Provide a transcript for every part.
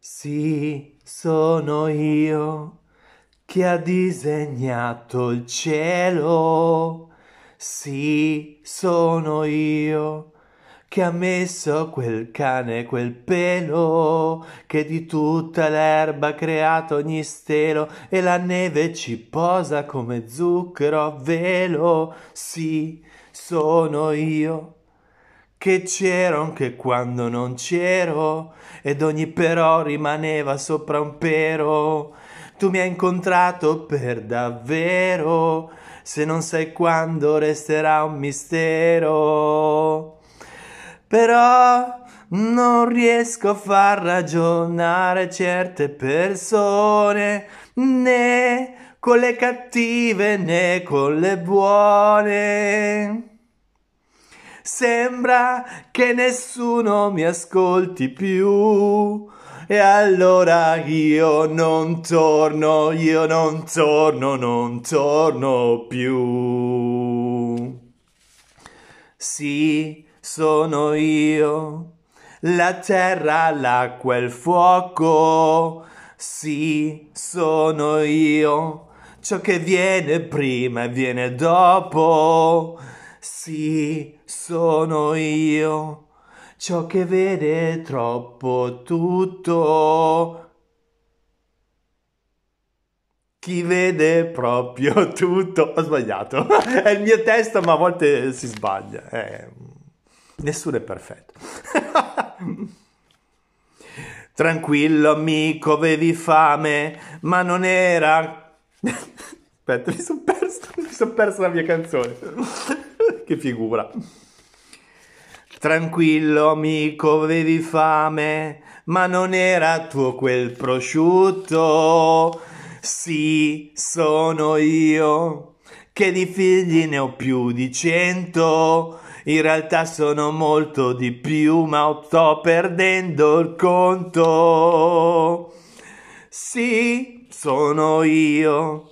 Sì, sono io che ha disegnato il cielo. Sì, sono io che ha messo quel cane, quel pelo, che di tutta l'erba ha creato ogni stelo e la neve ci posa come zucchero a velo. Sì, sono io che c'ero anche quando non c'ero ed ogni però rimaneva sopra un pero. Tu mi hai incontrato per davvero, se non sai quando resterà un mistero. Però non riesco a far ragionare certe persone né con le cattive né con le buone. Sembra che nessuno mi ascolti più. E allora io non torno, io non torno, non torno più. Sì, sono io, la terra, l'acqua e il fuoco. Sì, sono io, ciò che viene prima e viene dopo. Sì, sono io, ciò che vede troppo tutto. Chi vede proprio tutto. Ho sbagliato. È il mio testo, ma a volte si sbaglia. Eh, nessuno è perfetto. Tranquillo amico, avevi fame, ma non era... Aspetta, mi sono perso, mi perso la mia canzone che figura. Tranquillo amico, avevi fame, ma non era tuo quel prosciutto. Sì, sono io, che di figli ne ho più di cento. In realtà sono molto di più, ma sto perdendo il conto. Sì, sono io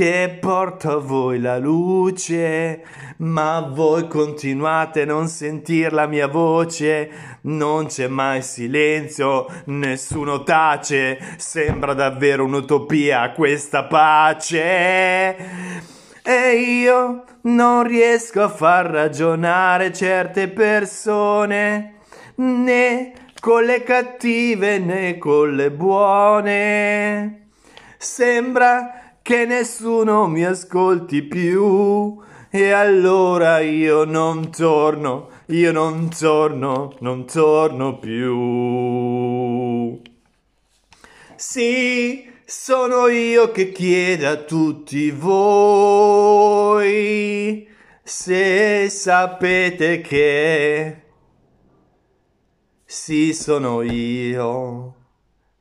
che porta a voi la luce, ma voi continuate a non sentire la mia voce, non c'è mai silenzio, nessuno tace, sembra davvero un'utopia questa pace. E io non riesco a far ragionare certe persone, né con le cattive né con le buone. Sembra che nessuno mi ascolti più. E allora io non torno, io non torno, non torno più. Sì, sono io che chiedo a tutti voi se sapete che sì sono io,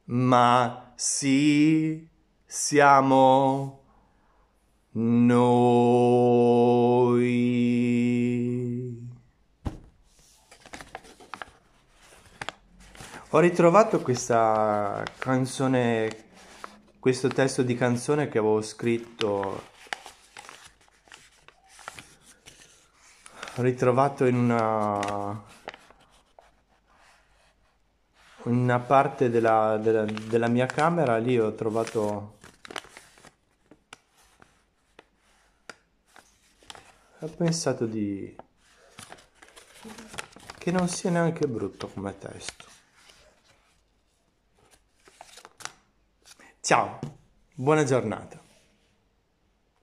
ma sì siamo noi. Ho ritrovato questa canzone, questo testo di canzone che avevo scritto, ho ritrovato in una, in una parte della, della, della mia camera, lì ho trovato ho pensato di che non sia neanche brutto come testo. Ciao, buona giornata.